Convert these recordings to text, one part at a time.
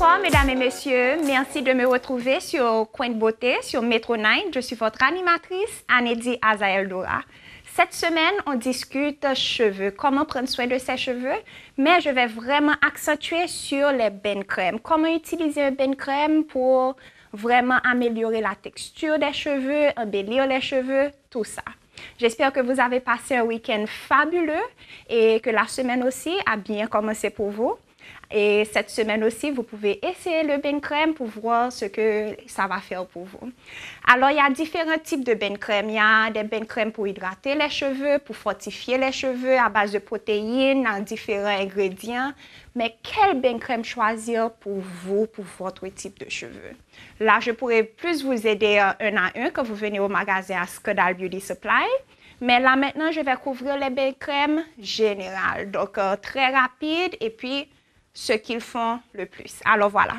Bonsoir, mesdames et messieurs. Merci de me retrouver sur Coin de Beauté, sur Metro 9. Je suis votre animatrice, azael Dora. Cette semaine, on discute cheveux, comment prendre soin de ses cheveux, mais je vais vraiment accentuer sur les bains crèmes. Comment utiliser un bain crème pour vraiment améliorer la texture des cheveux, embellir les cheveux, tout ça. J'espère que vous avez passé un week-end fabuleux et que la semaine aussi a bien commencé pour vous. Et cette semaine aussi, vous pouvez essayer le bain crème pour voir ce que ça va faire pour vous. Alors, il y a différents types de bain crème. Il y a des bains crème pour hydrater les cheveux, pour fortifier les cheveux à base de protéines, en différents ingrédients. Mais quel bain crème choisir pour vous, pour votre type de cheveux? Là, je pourrais plus vous aider euh, un à un quand vous venez au magasin à Scandal Beauty Supply. Mais là, maintenant, je vais couvrir les bains crèmes générales. Donc, euh, très rapide et puis ce qu'ils font le plus. Alors voilà.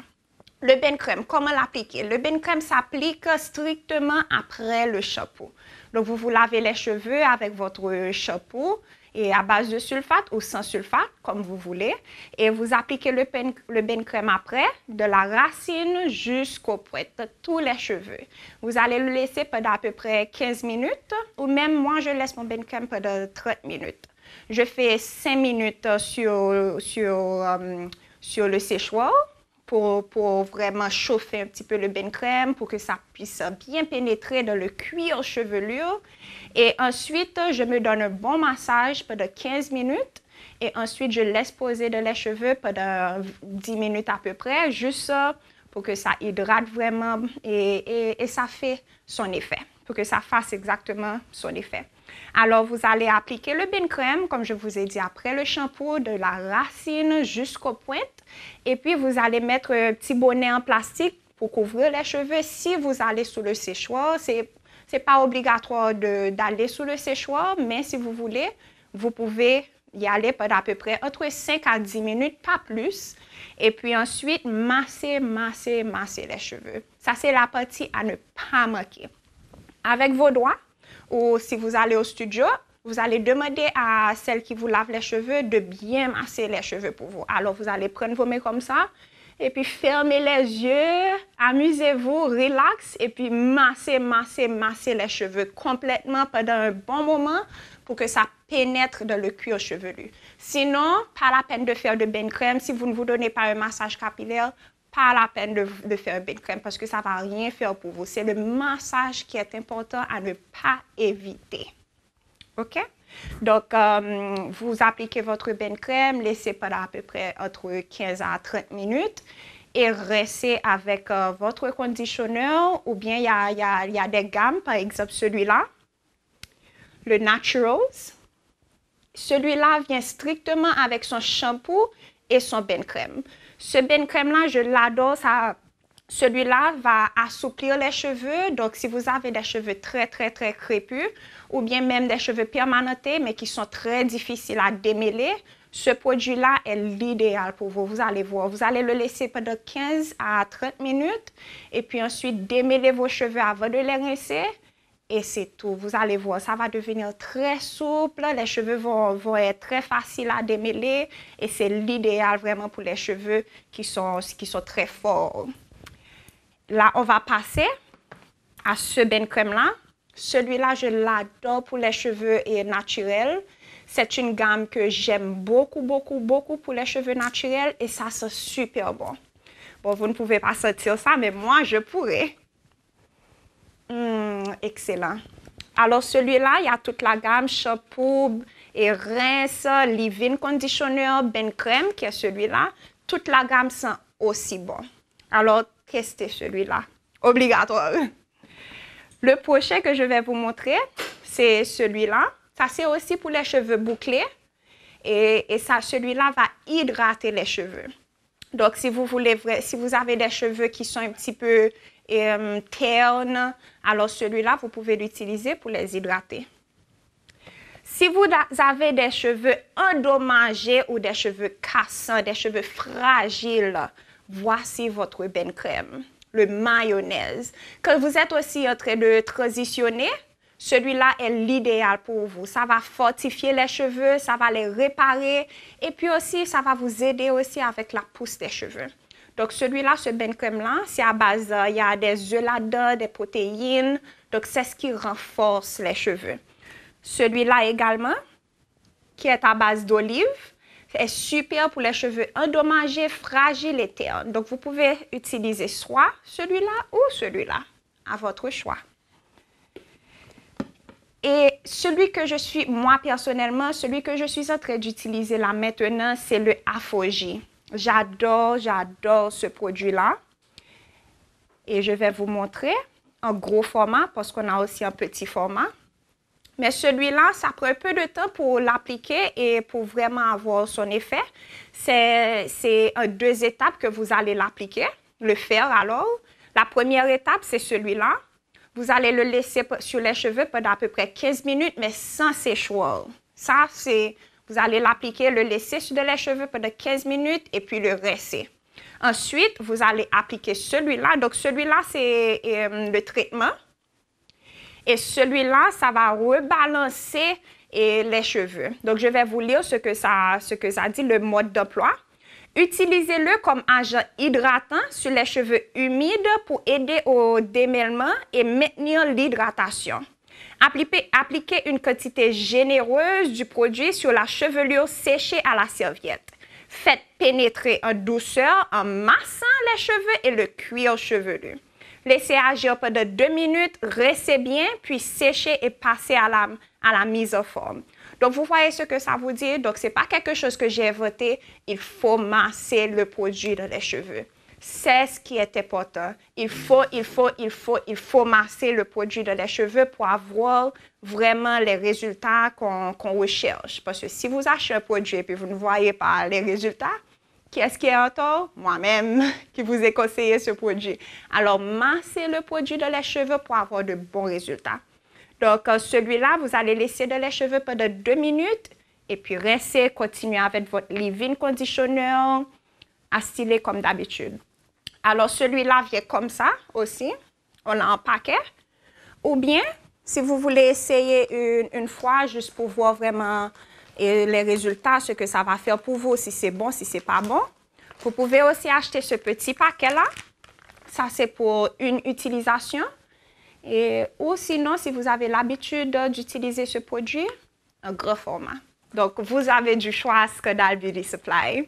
Le bain crème, comment l'appliquer? Le bain crème s'applique strictement après le chapeau. Donc, vous vous lavez les cheveux avec votre chapeau et à base de sulfate ou sans sulfate, comme vous voulez. Et vous appliquez le bain, le crème après, de la racine jusqu'au poitre, tous les cheveux. Vous allez le laisser pendant à peu près 15 minutes ou même moi, je laisse mon bain crème pendant 30 minutes. Je fais 5 minutes euh, sur, sur, euh, sur le séchoir pour, pour, vraiment chauffer un petit peu le bain crème pour que ça puisse bien pénétrer dans le cuir chevelure. Et ensuite, je me donne un bon massage pendant 15 minutes. Et ensuite, je laisse poser de les cheveux pendant 10 minutes à peu près, juste pour que ça hydrate vraiment et, et ça fait son effet, pour que ça fasse exactement son effet. Alors, vous allez appliquer le bain crème, comme je vous ai dit, après le shampoing, de la racine jusqu'aux pointes. Et puis, vous allez mettre un petit bonnet en plastique pour couvrir les cheveux. Si vous allez sous le séchoir, ce n'est pas obligatoire d'aller sous le séchoir, mais si vous voulez, vous pouvez y aller pendant à peu près entre 5 à 10 minutes, pas plus. Et puis ensuite, masser, masser, masser les cheveux. Ça, c'est la partie à ne pas manquer. Avec vos doigts, ou si vous allez au studio, vous allez demander à celle qui vous lave les cheveux de bien masser les cheveux pour vous. Alors, vous allez prendre vos mains comme ça, et puis fermez les yeux, amusez-vous, relax, et puis massez, massez, massez les cheveux complètement pendant un bon moment pour que ça pénètre dans le cuir chevelu. Sinon, pas la peine de faire de bain crème si vous ne vous donnez pas un massage capillaire pas la peine de, faire un bain de crème parce que ça ne va rien faire pour vous. C'est le massage qui est important à ne pas éviter. OK? Donc, euh, vous appliquez votre bain crème, laissez pendant à peu près entre 15 à 30 minutes et restez avec euh, votre conditionneur ou bien il y a, des gammes, par exemple celui-là, le Naturals. Celui-là vient strictement avec son shampoing et son bain crème. Ce bain crème-là, je l'adore. Ça, celui-là va assouplir les cheveux. Donc, si vous avez des cheveux très, très, très crépus ou bien même des cheveux permanentés, mais qui sont très difficiles à démêler, ce produit-là est l'idéal pour vous. Vous allez voir, vous allez le laisser pendant 15 à 30 minutes et puis ensuite démêler vos cheveux avant de les rincer et c'est tout. Vous allez voir, ça va devenir très souple, les cheveux vont, être très faciles à démêler et c'est l'idéal vraiment pour les cheveux qui sont, qui sont très forts. Là, on va passer à ce bain crème-là. Celui-là, je l'adore pour les cheveux et naturels. C'est une gamme que j'aime beaucoup, beaucoup, beaucoup pour les cheveux naturels et ça c'est super bon. Bon, vous ne pouvez pas sentir ça, mais moi, je pourrais. Hmm, excellent. Alors, celui-là, il y a toute la gamme shampoo et rince, Living conditioner, ben crème, qui est celui-là. Toute la gamme sont aussi bon. Alors, testez celui-là. Obligatoire. Le prochain que je vais vous montrer, c'est celui-là. Ça, c'est aussi pour les cheveux bouclés. Et, ça, celui-là va hydrater les cheveux. Donc, si vous voulez, si vous avez des cheveux qui sont un petit peu euh, terne. Alors celui-là, vous pouvez l'utiliser pour les hydrater. Si vous avez des cheveux endommagés ou des cheveux cassants, des cheveux fragiles, voici votre bain crème, le mayonnaise. Quand vous êtes aussi en train de transitionner, celui-là est l'idéal pour vous. Ça va fortifier les cheveux, ça va les réparer et puis aussi ça va vous aider aussi avec la pousse des cheveux. Donc, celui-là, ce Ben là c'est à base, euh, il y a des œufs là-dedans, des protéines. Donc, c'est ce qui renforce les cheveux. Celui-là également, qui est à base d'olive, est super pour les cheveux endommagés, fragiles et ternes. Donc, vous pouvez utiliser soit celui-là ou celui-là, à votre choix. Et celui que je suis, moi personnellement, celui que je suis en train d'utiliser là maintenant, c'est le Aphogie. J'adore, j'adore ce produit-là. Et je vais vous montrer en gros format parce qu'on a aussi un petit format. Mais celui-là, ça prend un peu de temps pour l'appliquer et pour vraiment avoir son effet. C'est en deux étapes que vous allez l'appliquer, le faire alors. La première étape, c'est celui-là. Vous allez le laisser sur les cheveux pendant à peu près 15 minutes, mais sans séchoir. Ça, c'est vous allez l'appliquer, le laisser sur les cheveux pendant 15 minutes et puis le rincer. Ensuite, vous allez appliquer celui-là. Donc, celui-là, c'est euh, le traitement. Et celui-là, ça va rebalancer euh, les cheveux. Donc, je vais vous lire ce que ça, ce que ça dit, le mode d'emploi. Utilisez-le comme agent hydratant sur les cheveux humides pour aider au démêlement et maintenir l'hydratation. Appliquez, une quantité généreuse du produit sur la chevelure séchée à la serviette. Faites pénétrer en douceur en massant les cheveux et le cuir chevelu. Laissez agir pendant deux minutes, restez bien, puis séchez et passez à la, à la mise en forme. Donc, vous voyez ce que ça vous dit. Donc, ce n'est pas quelque chose que j'ai voté. Il faut masser le produit dans les cheveux c'est ce qui est important. Il faut, il faut, il faut, il faut masser le produit dans les cheveux pour avoir vraiment les résultats qu'on recherche. Parce que si vous achetez un produit et puis vous ne voyez pas les résultats, qui est-ce qui est en tort? Moi-même qui vous ai conseillé ce produit. Alors, massez le produit dans les cheveux pour avoir de bons résultats. Donc, euh, celui-là, vous allez laisser dans les cheveux pendant deux minutes et puis restez, continuez avec votre leave-in conditioner à comme d'habitude. Alors, celui-là vient comme ça aussi. On a un paquet. Ou bien, si vous voulez essayer une, fois, juste pour voir vraiment les résultats, ce que ça va faire pour vous, si c'est bon, si c'est pas bon. Vous pouvez aussi acheter ce petit paquet-là. Ça, c'est pour une utilisation. Et, ou sinon, si vous avez l'habitude d'utiliser ce produit, un gros format. Donc, vous avez du choix à que Beauty Supply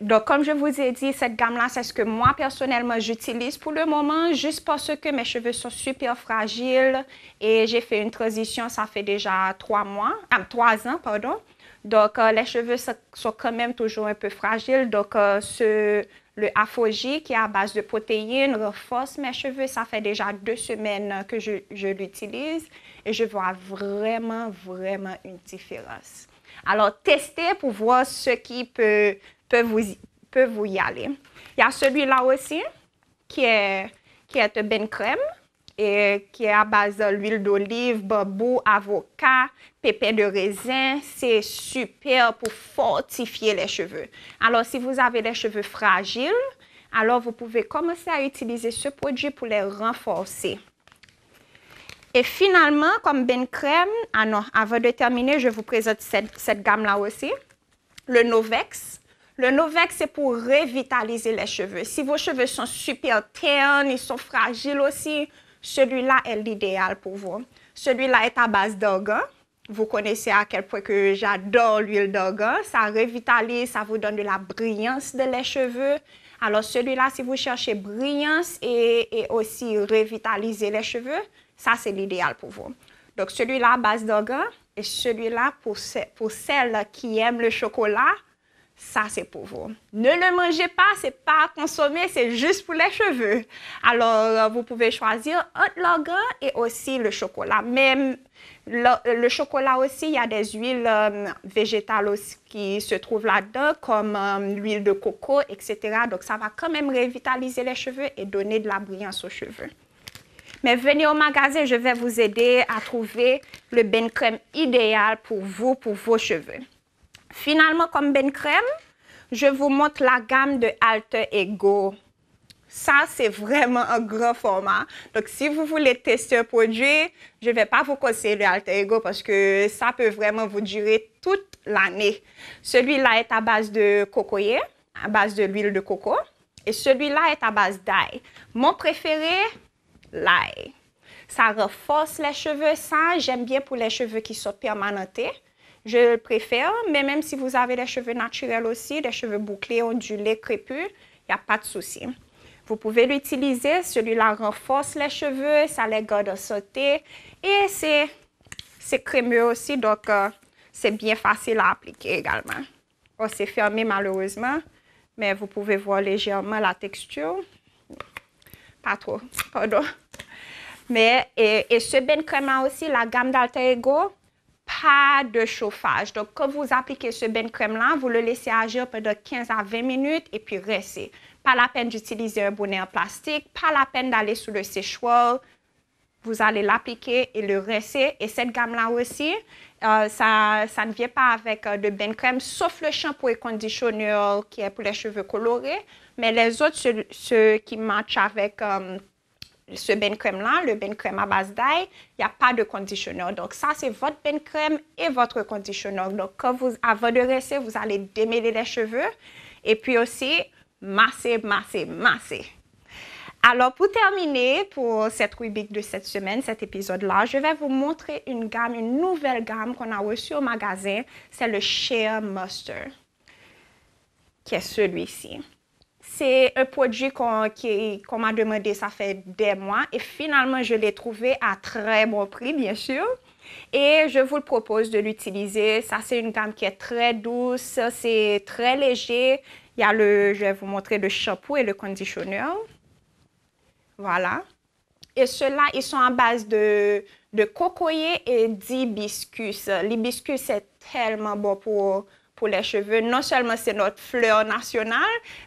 donc, comme je vous ai dit, cette gamme-là, c'est ce que moi, personnellement, j'utilise pour le moment, juste parce que mes cheveux sont super fragiles et j'ai fait une transition, ça fait déjà trois mois, ah, trois ans, pardon. Donc, euh, les cheveux sont quand même toujours un peu fragiles. Donc, euh, ce, le Afogi qui est à base de protéines renforce mes cheveux. Ça fait déjà deux semaines que je, je l'utilise et je vois vraiment, vraiment une différence. Alors, testez pour voir ce qui peut peuvent vous, vous y aller. Il y a celui-là aussi qui est, qui est ben crème et qui est à base d'huile d'olive, bambou, avocat, pépins de raisin. C'est super pour fortifier les cheveux. Alors, si vous avez des cheveux fragiles, alors vous pouvez commencer à utiliser ce produit pour les renforcer. Et finalement, comme ben crème, ah non, avant de terminer, je vous présente cette, cette gamme-là aussi, le Novex. Le Novex, c'est pour revitaliser les cheveux. Si vos cheveux sont super ternes, ils sont fragiles aussi, celui-là est l'idéal pour vous. Celui-là est à base d'organ. Vous connaissez à quel point que j'adore l'huile d'organ. Ça revitalise, ça vous donne de la brillance de les cheveux. Alors celui-là, si vous cherchez brillance et, aussi revitaliser les cheveux, ça c'est l'idéal pour vous. Donc celui-là, à base d'organ, et celui-là pour celles qui aiment le chocolat, ça c'est pour vous. Ne le mangez pas, c'est pas à consommer, c'est juste pour les cheveux. Alors euh, vous pouvez choisir entre l'argan et aussi le chocolat. Même le, chocolat aussi, il y a des huiles euh, végétales aussi qui se trouvent là-dedans, comme euh, l'huile de coco, etc. Donc ça va quand même revitaliser les cheveux et donner de la brillance aux cheveux. Mais venez au magasin, je vais vous aider à trouver le bain crème idéal pour vous, pour vos cheveux. Finalement, comme ben crème, je vous montre la gamme de Alter Ego. Ça, c'est vraiment un grand format. Donc, si vous voulez tester un produit, je ne vais pas vous conseiller le Alter Ego parce que ça peut vraiment vous durer toute l'année. Celui-là est à base de cocoyer, à base de l'huile de coco. Et celui-là est à base d'ail. Mon préféré, l'ail. Ça renforce les cheveux. Ça, j'aime bien pour les cheveux qui sont permanentés je le préfère, mais même si vous avez des cheveux naturels aussi, des cheveux bouclés, ondulés, crépus, il n'y a pas de souci. Vous pouvez l'utiliser, celui-là renforce les cheveux, ça les garde sauter et c'est crémeux aussi, donc euh, c'est bien facile à appliquer également. On s'est fermé malheureusement, mais vous pouvez voir légèrement la texture. Pas trop, pardon. Mais, et, ce Ben aussi, la gamme d'Alter Ego, pas de chauffage. Donc, quand vous appliquez ce bain de crème-là, vous le laissez agir pendant 15 à 20 minutes et puis restez. Pas la peine d'utiliser un bonnet en plastique, pas la peine d'aller sous le séchoir. Vous allez l'appliquer et le rincer. Et cette gamme-là aussi, euh, ça, ça, ne vient pas avec euh, de bain crème, sauf le shampoing et conditionneur qui est pour les cheveux colorés. Mais les autres, ceux, qui matchent avec... Euh, ce bain crème-là, le bain crème à base d'ail, il n'y a pas de conditionneur. Donc, ça, c'est votre bain crème et votre conditionneur. Donc, quand vous, avant de rester, vous allez démêler les cheveux et puis aussi masser, masser, masser. Alors, pour terminer, pour cette rubrique de cette semaine, cet épisode-là, je vais vous montrer une gamme, une nouvelle gamme qu'on a reçue au magasin. C'est le Shea Mustard, qui est celui-ci. C'est un produit qu'on m'a demandé, ça fait des mois. Et finalement, je l'ai trouvé à très bon prix, bien sûr. Et je vous le propose de l'utiliser. Ça, c'est une gamme qui est très douce, c'est très léger. Il y a le, je vais vous montrer le chapeau et le conditionneur Voilà. Et ceux-là, ils sont à base de, de cocoyer et d'hibiscus. L'hibiscus, c'est tellement bon pour, pour les cheveux. Non seulement c'est notre fleur nationale,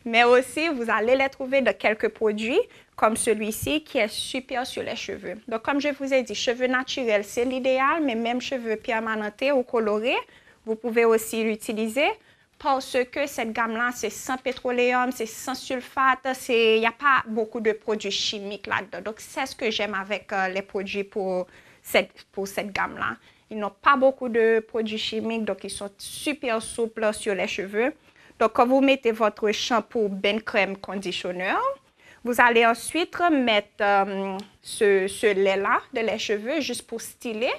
mais aussi vous allez les trouver dans quelques produits comme celui-ci qui est super sur les cheveux. Donc, comme je vous ai dit, cheveux naturels, c'est l'idéal, mais même cheveux permanentés ou colorés, vous pouvez aussi l'utiliser parce que cette gamme-là, c'est sans pétroleum, c'est sans sulfate, il n'y a pas beaucoup de produits chimiques là-dedans. Donc, c'est ce que j'aime avec euh, les produits pour cette, pour cette gamme-là. Ils n'ont pas beaucoup de produits chimiques, donc ils sont super souples sur les cheveux. Donc, quand vous mettez votre shampoing Ben Crème conditionneur, vous allez ensuite mettre euh, ce, ce lait-là de les cheveux juste pour styler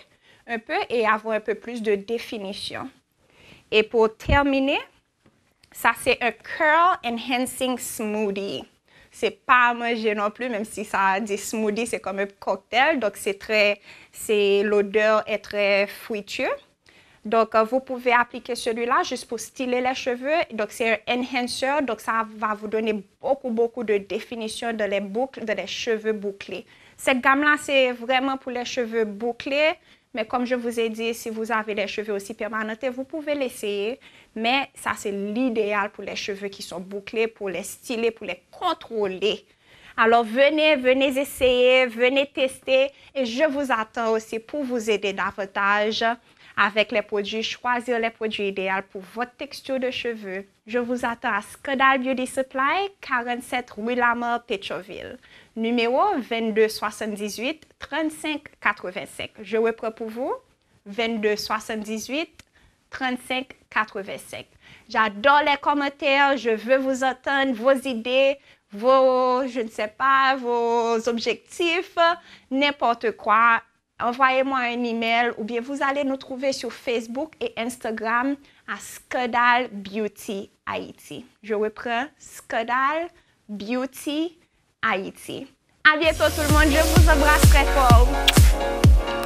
un peu et avoir un peu plus de définition. Et pour terminer, ça c'est un Curl Enhancing Smoothie c'est pas à manger non plus, même si ça dit smoothie, c'est comme un cocktail. Donc, c'est très, c'est, l'odeur est très fruitueuse. Donc, euh, vous pouvez appliquer celui-là juste pour styler les cheveux. Donc, c'est un enhancer. Donc, ça va vous donner beaucoup, beaucoup de définition de les boucles, de les cheveux bouclés. Cette gamme-là, c'est vraiment pour les cheveux bouclés. Mais comme je vous ai dit, si vous avez des cheveux aussi permanentés, vous pouvez l'essayer. Mais ça, c'est l'idéal pour les cheveux qui sont bouclés, pour les styler, pour les contrôler. Alors venez, venez essayer, venez tester et je vous attends aussi pour vous aider davantage avec les produits, choisir les produits idéaux pour votre texture de cheveux. Je vous attends à Scandal Beauty Supply, 47 rue Lamar, numéro 2278 78 35 85. Je reprends pour vous. 22 78 35 85. J'adore les commentaires. Je veux vous entendre, vos idées, vos, je ne sais pas, vos objectifs, n'importe quoi. Envoyez-moi un email ou bien vous allez nous trouver sur Facebook et Instagram à Scudal Beauty Haïti. Je reprends Scudal Beauty Haïti. À bientôt tout le monde, je vous embrasse très fort.